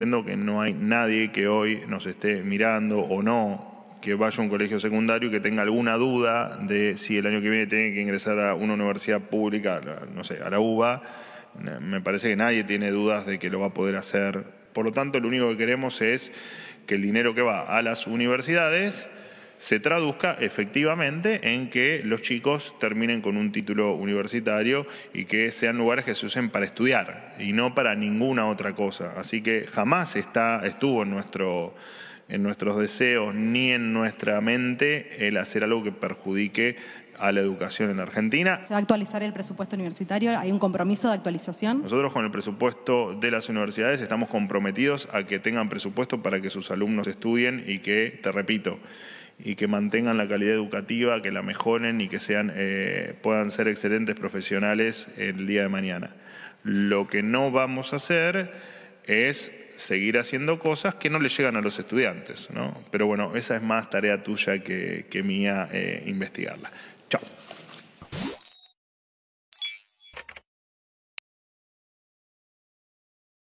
Entiendo que no hay nadie que hoy nos esté mirando o no, que vaya a un colegio secundario y que tenga alguna duda de si el año que viene tiene que ingresar a una universidad pública, no sé, a la UBA. Me parece que nadie tiene dudas de que lo va a poder hacer. Por lo tanto, lo único que queremos es que el dinero que va a las universidades se traduzca efectivamente en que los chicos terminen con un título universitario y que sean lugares que se usen para estudiar y no para ninguna otra cosa. Así que jamás está, estuvo en, en nuestros deseos ni en nuestra mente el hacer algo que perjudique a la educación en Argentina. ¿Se va a actualizar el presupuesto universitario? ¿Hay un compromiso de actualización? Nosotros con el presupuesto de las universidades estamos comprometidos a que tengan presupuesto para que sus alumnos estudien y que, te repito, y que mantengan la calidad educativa, que la mejoren y que sean, eh, puedan ser excelentes profesionales el día de mañana. Lo que no vamos a hacer es seguir haciendo cosas que no le llegan a los estudiantes, ¿no? Pero bueno, esa es más tarea tuya que, mía eh, investigarla. Chao.